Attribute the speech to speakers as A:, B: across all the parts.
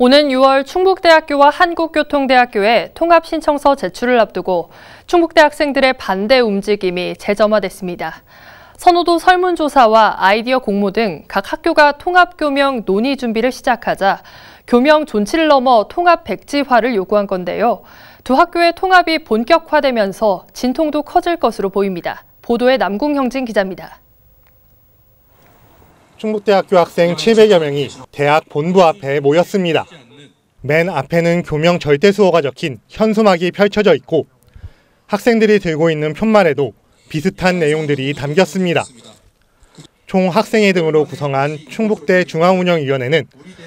A: 오는 6월 충북대학교와 한국교통대학교에 통합신청서 제출을 앞두고 충북대학생들의 반대 움직임이 재점화됐습니다. 선호도 설문조사와 아이디어 공모 등 각 학교가 통합교명 논의 준비를 시작하자 교명 존치를 넘어 통합 백지화를 요구한 건데요. 두 학교의 통합이 본격화되면서 진통도 커질 것으로 보입니다. 보도에 남궁형진 기자입니다.
B: 충북대학교 학생 700여 명이 대학 본부 앞에 모였습니다. 맨 앞에는 교명 절대수호가 적힌 현수막이 펼쳐져 있고 학생들이 들고 있는 편말에도 비슷한 내용들이 담겼습니다. 총 학생회 등으로 구성한 충북대 중앙운영위원회는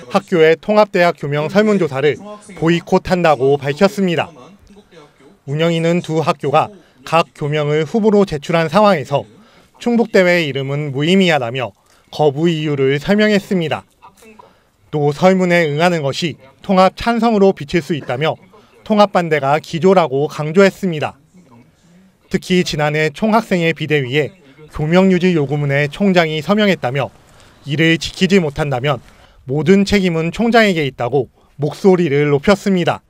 B: 학교의 통합대학 교명 설문조사를 보이콧한다고 밝혔습니다. 운영위는 두 학교가 각 교명을 후보로 제출한 상황에서 충북대회의 이름은 무의미하다며 거부 이유를 설명했습니다. 또 설문에 응하는 것이 통합 찬성으로 비칠 수 있다며 통합 반대가 기조라고 강조했습니다. 특히 지난해 총학생회 비대위에 교명유지 요구문에 총장이 서명했다며 이를 지키지 못한다면 모든
C: 책임은 총장에게 있다고 목소리를
B: 높였습니다.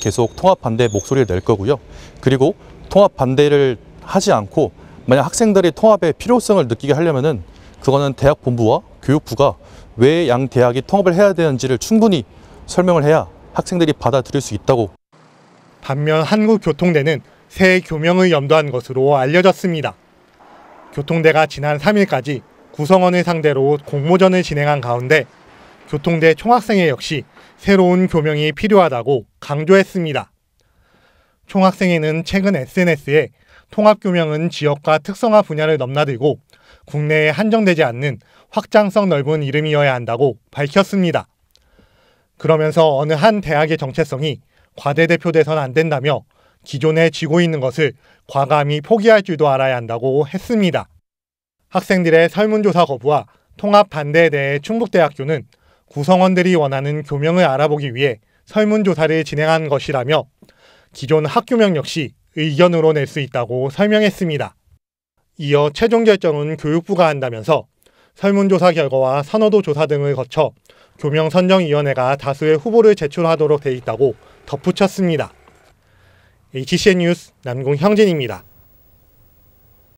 C: 계속 통합 반대 목소리를 낼 거고요. 그리고 통합 반대를 하지 않고 만약 학생들이 통합의 필요성을 느끼게 하려면은 그거는 대학 본부와 교육부가 왜 양 대학이 통합을 해야 되는지를 충분히 설명을 해야 학생들이 받아들일 수 있다고. 반면
B: 한국교통대는 새 교명을 염두한 것으로 알려졌습니다. 교통대가 지난 3일까지 구성원을 상대로 공모전을 진행한 가운데 교통대 총학생회 역시 새로운 교명이 필요하다고 강조했습니다. 총학생회는 최근 SNS에 통합교명은 지역과 특성화 분야를 넘나들고 국내에 한정되지 않는 확장성 넓은 이름이어야 한다고 밝혔습니다. 그러면서 어느 한 대학의 정체성이 과대대표돼선 안 된다며 기존에 쥐고 있는 것을 과감히 포기할 줄도 알아야 한다고 했습니다. 학생들의 설문조사 거부와 통합 반대에 대해 충북대학교는 구성원들이 원하는 교명을 알아보기 위해 설문조사를 진행한 것이라며 기존 학교명 역시 의견으로 낼 수 있다고 설명했습니다. 이어 최종 결정은 교육부가 한다면서 설문조사 결과와 산호도 조사 등을 거쳐 교명 선정위원회가 다수의 후보를 제출하도록 돼 있다고 덧붙였습니다. HCN 뉴스 남궁형진입니다.